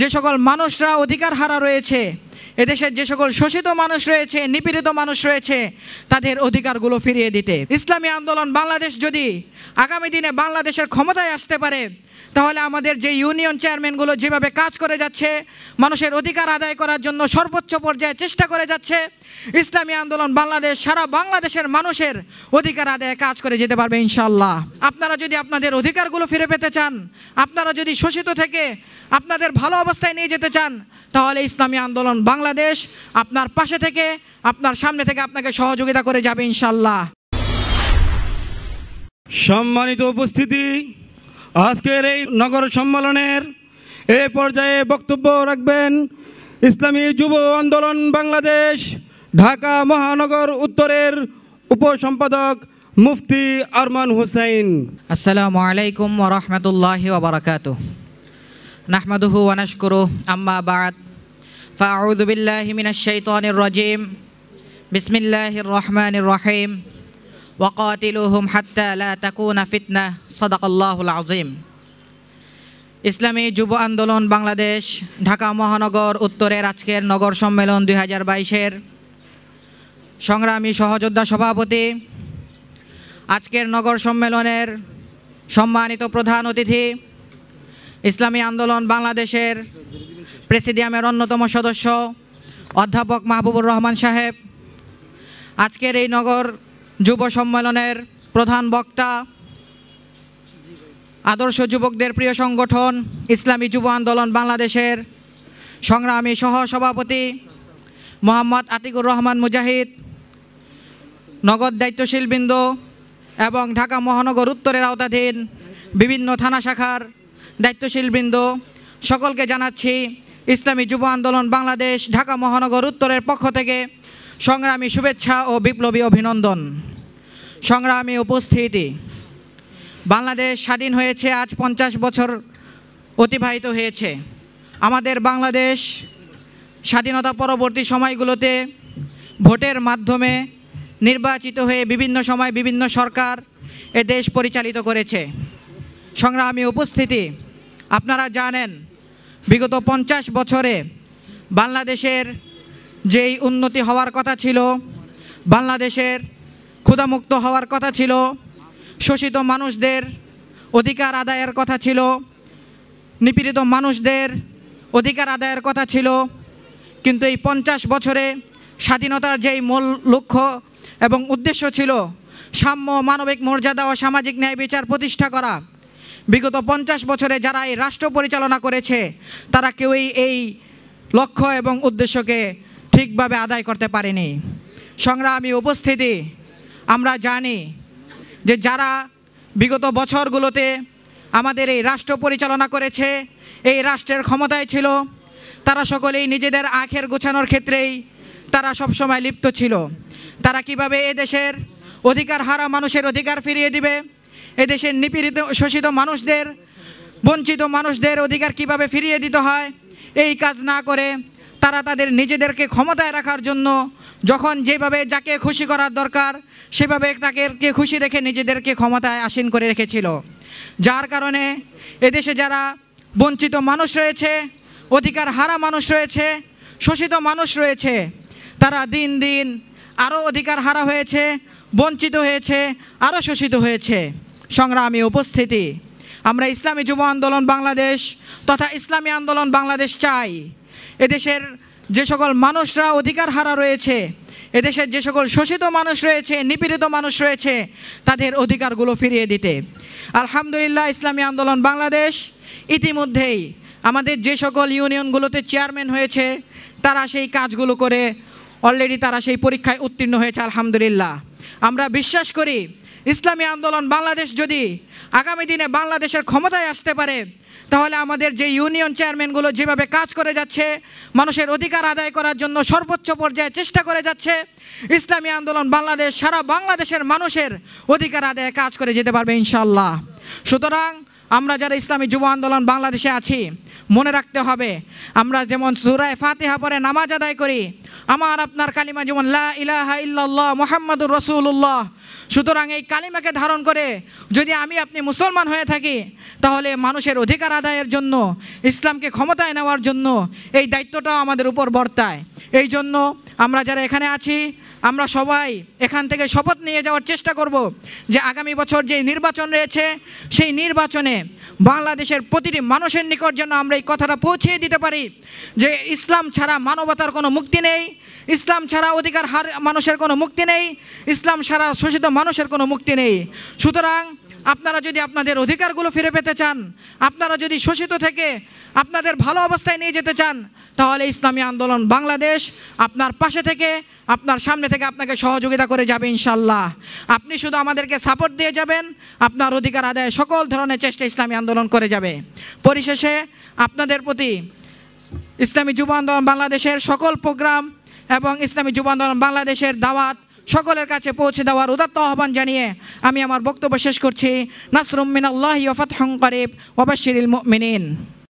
যে সকল মানুষরা অধিকার হারা রয়েছে এদেশের যে সকল শোষিত মানুষ রয়েছে নিপীড়িত মানুষ রয়েছে তাদের অধিকারগুলো ফিরিয়ে দিতে ইসলামী আন্দোলন বাংলাদেশ যদি আগামী দিনে বাংলাদেশের ক্ষমতায় আসতে পারে তাহলে আমাদের যে ইউনিয়ন চেয়ারম্যানগুলো যেভাবে কাজ করে যাচ্ছে মানুষের অধিকার আদায় করার জন্য সর্বোচ্চ পর্যায়ে চেষ্টা করে যাচ্ছে ইসলামী আন্দোলন বাংলাদেশ সারা বাংলাদেশের মানুষের অধিকার আদায় কাজ করে যেতে পারবে ইনশাল্লাহ আপনারা যদি আপনাদের অধিকারগুলো ফিরে পেতে চান আপনারা যদি শোষিত থেকে আপনাদের ভালো অবস্থায় নিয়ে যেতে চান তাহলে ইসলামী আন্দোলন বাংলাদেশ বাংলাদেশ আপনার পাশে থেকে আপনার সামনে থেকে আপনাকে সহযোগিতা করে যাবে ইনশাল্লাহ সম্মানিত উপস্থিতি আজকের এই নগর সম্মেলনের এ পর্যায়ে বক্তব্য রাখবেন ইসলামী যুব আন্দোলন বাংলাদেশ ঢাকা মহানগর উত্তরের উপসম্পাদক মুফতি আরমান হুসাইন আসসালামু আলাইকুম ওরহমতুল্লাহ ওবরাকাত নাহমাদুহু ওয়ানাশকুরু আম্মা বাদ فأعوذ بالله من الشيطان الرجيم بسم الله الرحمن الرحيم وقاتلوهم حتى لا تكون فتنة صدق الله العظيم ইসলামী যুব আন্দোলন বাংলাদেশ ঢাকা মহানগর উত্তরের আজকের নগর সম্মেলন দুই হাজার বাইশের সংগ্রামী সহযোদ্ধা সভাপতি আজকের নগর সম্মেলনের সম্মানিত প্রধান অতিথি ইসলামী আন্দোলন বাংলাদেশের প্রেসিডিয়ামের অন্যতম সদস্য অধ্যাপক মাহবুবুর রহমান সাহেব আজকের এই নগর যুব সম্মেলনের প্রধান বক্তা আদর্শ যুবকদের প্রিয় সংগঠন ইসলামী যুব আন্দোলন বাংলাদেশের সংগ্রামী সহসভাপতি মোহাম্মদ আতিকুর রহমান মুজাহিদ নগদ দায়িত্বশীলবৃন্দ এবং ঢাকা মহানগর উত্তরের আওতাধীন বিভিন্ন থানা শাখার দায়িত্বশীলবৃন্দ সকলকে জানাচ্ছি ইসলামী যুব আন্দোলন বাংলাদেশ ঢাকা মহানগর উত্তরের পক্ষ থেকে সংগ্রামী শুভেচ্ছা ও বিপ্লবী অভিনন্দন সংগ্রামী উপস্থিতি বাংলাদেশ স্বাধীন হয়েছে আজ পঞ্চাশ বছর অতিবাহিত হয়েছে আমাদের বাংলাদেশ স্বাধীনতা পরবর্তী সময়গুলোতে ভোটের মাধ্যমে নির্বাচিত হয়ে বিভিন্ন সময় বিভিন্ন সরকার এ দেশ পরিচালিত করেছে সংগ্রামী উপস্থিতি আপনারা জানেন বিগত পঞ্চাশ বছরে বাংলাদেশের যেই উন্নতি হওয়ার কথা ছিল বাংলাদেশের ক্ষুধামুক্ত হওয়ার কথা ছিল শোষিত মানুষদের অধিকার আদায়ের কথা ছিল নিপীড়িত মানুষদের অধিকার আদায়ের কথা ছিল কিন্তু এই পঞ্চাশ বছরে স্বাধীনতার যেই মূল লক্ষ্য এবং উদ্দেশ্য ছিল সাম্য মানবিক মর্যাদা ও সামাজিক ন্যায় বিচার প্রতিষ্ঠা করা বিগত পঞ্চাশ বছরে যারা এই রাষ্ট্র পরিচালনা করেছে তারা কেউই এই লক্ষ্য এবং উদ্দেশ্যকে ঠিকভাবে আদায় করতে পারেনি সংগ্রামী উপস্থিতি আমরা জানি যে যারা বিগত বছরগুলোতে আমাদের এই রাষ্ট্র পরিচালনা করেছে এই রাষ্ট্রের ক্ষমতায় ছিল তারা সকলেই নিজেদের আখের গোছানোর ক্ষেত্রেই তারা সবসময় লিপ্ত ছিল তারা কিভাবে এ দেশের অধিকার হারা মানুষের অধিকার ফিরিয়ে দিবে এদেশের নিপীড়িত শোষিত মানুষদের বঞ্চিত মানুষদের অধিকার কিভাবে ফিরিয়ে দিতে হয় এই কাজ না করে তারা তাদের নিজেদেরকে ক্ষমতায় রাখার জন্য যখন যেভাবে যাকে খুশি করার দরকার সেভাবে তাকে খুশি রেখে নিজেদেরকে ক্ষমতায় আসীন করে রেখেছিল যার কারণে এদেশে যারা বঞ্চিত মানুষ রয়েছে অধিকার হারা মানুষ রয়েছে শোষিত মানুষ রয়েছে তারা দিন দিন আরও অধিকার হারা হয়েছে বঞ্চিত হয়েছে আরও শোষিত হয়েছে সংগ্রামী উপস্থিতি আমরা ইসলামী যুব আন্দোলন বাংলাদেশ তথা ইসলামী আন্দোলন বাংলাদেশ চাই এদেশের যে সকল মানুষরা অধিকার হারা রয়েছে এদেশের যে সকল শোষিত মানুষ রয়েছে নিপীড়িত মানুষ রয়েছে তাদের অধিকারগুলো ফিরিয়ে দিতে আলহামদুলিল্লাহ ইসলামী আন্দোলন বাংলাদেশ ইতিমধ্যেই আমাদের যে সকল ইউনিয়নগুলোতে চেয়ারম্যান হয়েছে তারা সেই কাজগুলো করে অলরেডি তারা সেই পরীক্ষায় উত্তীর্ণ হয়েছে আলহামদুলিল্লাহ আমরা বিশ্বাস করি ইসলামী আন্দোলন বাংলাদেশ যদি আগামী দিনে বাংলাদেশের ক্ষমতায় আসতে পারে তাহলে আমাদের যে ইউনিয়ন চেয়ারম্যানগুলো যেভাবে কাজ করে যাচ্ছে মানুষের অধিকার আদায় করার জন্য সর্বোচ্চ পর্যায়ে চেষ্টা করে যাচ্ছে ইসলামী আন্দোলন বাংলাদেশ সারা বাংলাদেশের মানুষের অধিকার আদায়ে কাজ করে যেতে পারবে ইনশাল্লাহ সুতরাং আমরা যারা ইসলামী যুব আন্দোলন বাংলাদেশে আছি মনে রাখতে হবে আমরা যেমন সুরায় ফাতেহা পরে নামাজ আদায় করি আমার আপনার কালিমা যেমন লা ইহ মোহাম্মদ রসুল্লাহ সুতরাং এই কালিমাকে ধারণ করে যদি আমি আপনি মুসলমান হয়ে থাকি তাহলে মানুষের অধিকার আদায়ের জন্য ইসলামকে ক্ষমতায় নেওয়ার জন্য এই দায়িত্বটাও আমাদের উপর বর্তায় এই জন্য আমরা যারা এখানে আছি আমরা সবাই এখান থেকে শপথ নিয়ে যাওয়ার চেষ্টা করব যে আগামী বছর যে নির্বাচন রয়েছে সেই নির্বাচনে বাংলাদেশের প্রতিটি মানুষের নিকট যেন আমরা এই কথাটা পৌঁছে দিতে পারি যে ইসলাম ছাড়া মানবতার কোনো মুক্তি নেই ইসলাম ছাড়া অধিকার হার মানুষের কোনো মুক্তি নেই ইসলাম ছাড়া শোষিত মানুষের কোনো মুক্তি নেই সুতরাং আপনারা যদি আপনাদের অধিকারগুলো ফিরে পেতে চান আপনারা যদি শোষিত থেকে আপনাদের ভালো অবস্থায় নিয়ে যেতে চান তাহলে ইসলামী আন্দোলন বাংলাদেশ আপনার পাশে থেকে আপনার সামনে থেকে আপনাকে সহযোগিতা করে যাবে ইনশাল্লাহ আপনি শুধু আমাদেরকে সাপোর্ট দিয়ে যাবেন আপনার অধিকার আদায় সকল ধরনের চেষ্টা ইসলামী আন্দোলন করে যাবে পরিশেষে আপনাদের প্রতি ইসলামী যুব আন্দোলন বাংলাদেশের সকল প্রোগ্রাম এবং ইসলামী যুব আন্দোলন বাংলাদেশের দাওয়াত সকলের কাছে পৌঁছে দেওয়ার উদাত্ত আহ্বান জানিয়ে আমি আমার বক্তব্য শেষ করছি নাসরুম মিনাল্লাহ ইয়ফাত হংকারিব ওবাশিরিল মিনিন